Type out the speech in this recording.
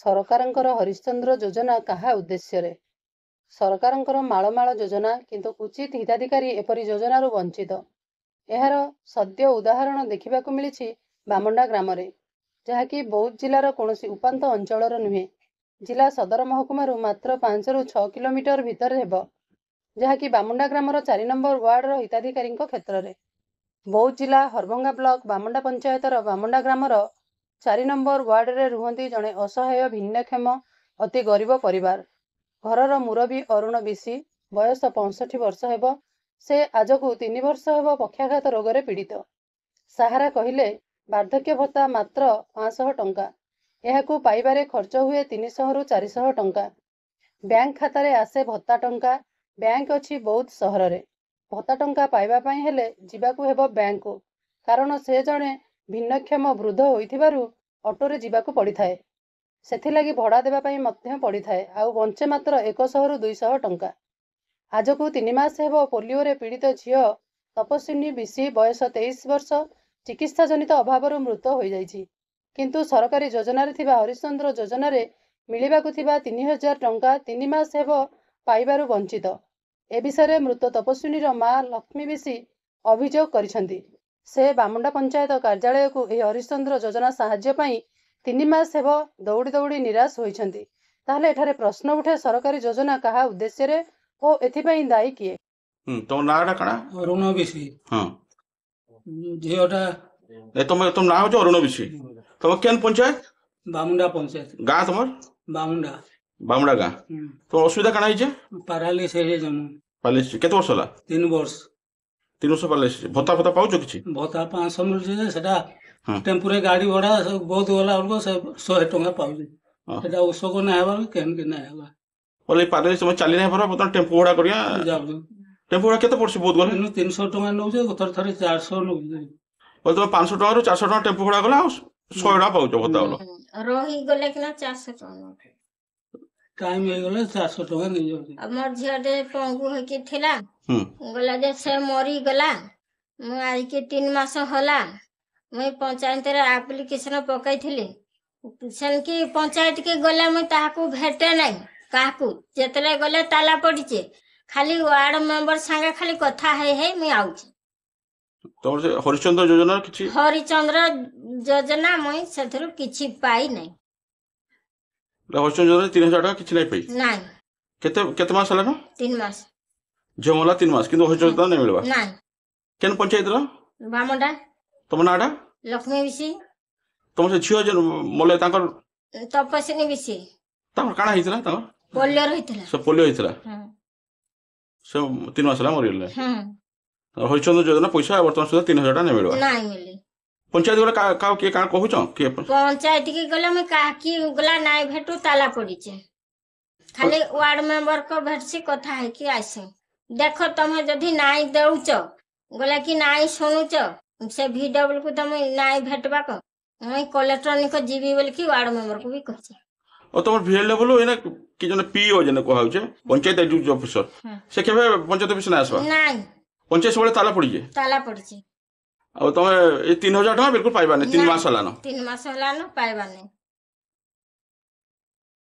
ସରକାରଙ୍କର ହରିଶ୍ଚନ୍ଦ୍ର ଯୋଜନା କାହା ଉଦ୍ଦେଶ୍ୟରେ ସରକାରଙ୍କର ମାଳମାଳ ଯୋଜନା କିନ୍ତୁ ଉଚିତ ହିତାଧିକାରୀ ଏପରି ଯୋଜନାରୁ ବଞ୍ଚିତ ଏହାର ସଦ୍ୟ ଉଦାହରଣ ଦେଖିବାକୁ ମିଳିଛି ବାମଣ୍ଡା ଗ୍ରାମରେ ଯାହାକି ବୌଦ୍ଧ ଜିଲ୍ଲାର କୌଣସି ଉପାନ୍ତ ଅଞ୍ଚଳର ନୁହେଁ ଜିଲ୍ଲା ସଦର ମହକୁମାରୁ ମାତ୍ର ପାଞ୍ଚରୁ ଛଅ କିଲୋମିଟର ଭିତରେ ହେବ ଯାହାକି ବାମୁଣ୍ଡା ଗ୍ରାମର ଚାରି ନମ୍ବର ୱାର୍ଡର ହିତାଧିକାରୀଙ୍କ କ୍ଷେତ୍ରରେ ବୌଦ୍ଧ ଜିଲ୍ଲା ହରଭଙ୍ଗା ବ୍ଲକ ବାମୁଣ୍ଡା ପଞ୍ଚାୟତର ବାମୁଣ୍ଡା ଗ୍ରାମର ଚାରି ନମ୍ବର ୱାର୍ଡରେ ରୁହନ୍ତି ଜଣେ ଅସହାୟ ଭିନ୍ନକ୍ଷମ ଅତି ଗରିବ ପରିବାର ଘରର ମୁରବୀ ଅରୁଣ ବିଶି ବୟସ ପଞ୍ଚଷଠି ବର୍ଷ ହେବ ସେ ଆଜକୁ ତିନି ବର୍ଷ ହେବ ପକ୍ଷାଘାତ ରୋଗରେ ପୀଡ଼ିତ ସାହାରା କହିଲେ ବାର୍ଦ୍ଧକ୍ୟ ଭତ୍ତା ମାତ୍ର ପାଞ୍ଚଶହ ଟଙ୍କା ଏହାକୁ ପାଇବାରେ ଖର୍ଚ୍ଚ ହୁଏ ତିନିଶହରୁ ଚାରିଶହ ଟଙ୍କା ବ୍ୟାଙ୍କ ଖାତାରେ ଆସେ ଭତ୍ତା ଟଙ୍କା ବ୍ୟାଙ୍କ ଅଛି ବୌଦ୍ଧ ସହରରେ ଭତ୍ତା ଟଙ୍କା ପାଇବା ପାଇଁ ହେଲେ ଯିବାକୁ ହେବ ବ୍ୟାଙ୍କକୁ କାରଣ ସେ ଜଣେ ଭିନ୍ନକ୍ଷମ ବୃଦ୍ଧ ହୋଇଥିବାରୁ ଅଟୋରେ ଯିବାକୁ ପଡ଼ିଥାଏ ସେଥିଲାଗି ଭଡ଼ା ଦେବା ପାଇଁ ମଧ୍ୟ ପଡ଼ିଥାଏ ଆଉ ବଞ୍ଚେ ମାତ୍ର ଏକଶହରୁ ଦୁଇଶହ ଟଙ୍କା ଆଜକୁ ତିନି ମାସ ହେବ ପୋଲିଓରେ ପୀଡ଼ିତ ଝିଅ ତପସ୍ୱିନୀ ବିଶି ବୟସ ତେଇଶ ବର୍ଷ ଚିକିତ୍ସା ଜନିତ ଅଭାବରୁ ମୃତ ହୋଇଯାଇଛି କିନ୍ତୁ ସରକାରୀ ଯୋଜନାରେ ଥିବା ହରିଶ୍ଚନ୍ଦ୍ର ଯୋଜନାରେ ମିଳିବାକୁ ଥିବା ତିନି ହଜାର ଟଙ୍କା ତିନି ମାସ ହେବ ପାଇବାରୁ ବଞ୍ଚିତ ଏ ବିଷୟରେ ମୃତ ତପସ୍ୱିନୀର ମା ଲକ୍ଷ୍ମୀ ବିଶି ଅଭିଯୋଗ କରିଛନ୍ତି ସେ ବାମୁଣ୍ଡା ପଞ୍ଚାୟତ କାର୍ଯ୍ୟାଳୟକୁ ଏହି ହରିଶ୍ଚନ୍ଦ୍ର ଯୋଜନା ସାହାଯ୍ୟ ପାଇଁ ତିନି ମାସ ହେବ ଦୌଡ଼ି ଦୌଡ଼ି ନିରାଶ ହୋଇଛନ୍ତି ତାହେଲେ ଏଠାରେ ପ୍ରଶ୍ନ ଉଠେ ସରକାରୀ ଯୋଜନା କାହା ଉଦ୍ଦେଶ୍ୟରେ ଓ ଏଥିପାଇଁ ଦାୟୀ କିଏ ଅସୁବିଧା କେତେ ବର୍ଷ ହେଲା ତିନି ବର୍ଷ ତିନିଶହ ବାଲାଇଶ ଭତ୍ତା ଫତା ପାଉଛ କିଛି ଭତ୍ତା ପାଞ୍ଚଶହ ମିଳୁଛି ଯେ ସେଟା ଟେମ୍ପୁରେ ଗାଡି ଭଡା ବହୁତ ଗଲା ବେଳକୁ ସେ ଶହେ ଟଙ୍କା ପାଉଛି ସେଟା ଔଷଧ ନାଇଁ ହେବା କେମିତି ନାଇଁ ହେବା ବୋଲେ ପାଦରେ ତମେ ଚାଲି ନାଇଁ ପାରବା ବର୍ତ୍ତମାନ ଟେମ୍ପୁ ଭଡା କରିବା ଟେମ୍ପୁ ଭଡା କେତେ ପଡୁଛି ବହୁତ ଗଲେ ତିନିଶହ ଟଙ୍କା ନଉଛେ ଥରେ ଥରେ ଚାରିଶହ ନଉଛେ ବୋଲେ ତମେ ପାଞ୍ଚଶହ ଟଙ୍କାରୁ ଚାରିଶହ ଟଙ୍କା ଟେମ୍ପୁ ଭଡା ଗଲା ଆଉ ଶହେ ଟଙ୍କା ପାଉଛ ଭତ୍ତା ରହିଗଲେ କିନା ଚାରିଶହ ଟଙ୍କା টাইম হয়ে গেলে চারশো টাকা নিয়ে যাবে আমার ঝিয়াটে পঙ্গু হয়েকে থিলা গলা যে সে মরি গলা ମୁଁ ଆଜିକି ତିନି ମାସ ହେଲା ମୁଇଁ ପଞ୍ଚାୟତରେ ଆପ୍ଲିକେସନ୍ ପକାଇଥିଲି ସେନ୍କି ପଞ୍ଚାୟତକି ଗଲେ ମୁଇଁ ତାହାକୁ ଭେଟେ ନାହିଁ କାହାକୁ ଯେତେବେଳେ ଗଲେ ତାଲା ପଡ଼ିଛେ ଖାଲି ୱାର୍ଡ ମେମ୍ବର ସାଙ୍ଗେ ଖାଲି କଥା ହେଇ ହେଇ ମୁଇଁ ଆଉଛି ହରିଚନ୍ଦ୍ର ଯୋଜନା କିଛି ହରିଚନ୍ଦ୍ର ଯୋଜନା ମୁଇଁ ସେଥିରୁ କିଛି ପାଇ ନାହିଁ ହଷ୍ଟେଲ ଯୋଉଟା ତିନି ହଜାର ଟଙ୍କା କିଛି ନାହିଁ ପାଇ ନାଇଁ କେତେ କେତେ ମାସ ହେଲାନ ତିନି ମାସ ଝିଅ ମଲା ତିନି ମାସ କିନ୍ତୁ ହଷ୍ଟେଲ ଯୋଜନା ନାଇଁ ମିଳିବା ନାଇଁ କେନ୍ ପଞ୍ଚାୟତର ବାମଣ୍ଡା ତମ ନାଁଟା ଲକ୍ଷ୍ମୀ ବିଶି ତମ ସେ ଝିଅ ଯେନ୍ ମଲେ ତାଙ୍କର ତପସ୍ୱିନୀ ବିଶି ତାଙ୍କର କାଣା ହେଇଥିଲା ତାଙ୍କର ପୋଲିଓ ରହିଥିଲା ସେ ପୋଲିଓ ହେଇଥିଲା ସେ ତିନି ମାସ ହେଲା ମରିଗଲେ ହରିଚନ୍ଦ୍ର ଯୋଜନା ପଇସା ବର୍ତ୍ତମାନ ସୁଦ୍ଧା ତିନି ହଜାର ଟଙ୍କା ନାଇଁ ମିଳିବ ନାଇଁ ମିଳିବ পঞ্চায়েত গলে কাও কে কাঁ কহুছ কে পঞ্চায়েত কি গলে আমি কাকি গলা নাই ভেটু তালা পড়িছে খালি ওয়ার্ড মেম্বর কো ভেটছি কথা হইকি আসে দেখো তুমি যদি নাই দেউছ গলে কি নাই শুনুছ সে ভিডব্লিউ কু তুমি নাই ভেটবা কো আমি কলেক্টরনিক জিবি বলে কি ওয়ার্ড মেম্বর কো বি কইছে ও তোমার ভিডব্লিউ এনে কি জন পিও যেন কো হাউছে পঞ্চায়েত এডুকেশন অফিসার সে কেবে পঞ্চায়েত অফিসে না আসবা নাই পঞ্চায়েত সবলে তালা পড়িছে তালা পড়িছে ଆଉ ତମେ ଏଇ ତିନି ହଜାର ଟଙ୍କା ବିଲକୁଲ ପାଇବାନି ତିନି ମାସ ହେଲାନ ତିନି ମାସ ହେଲାନ ପାଇବାନି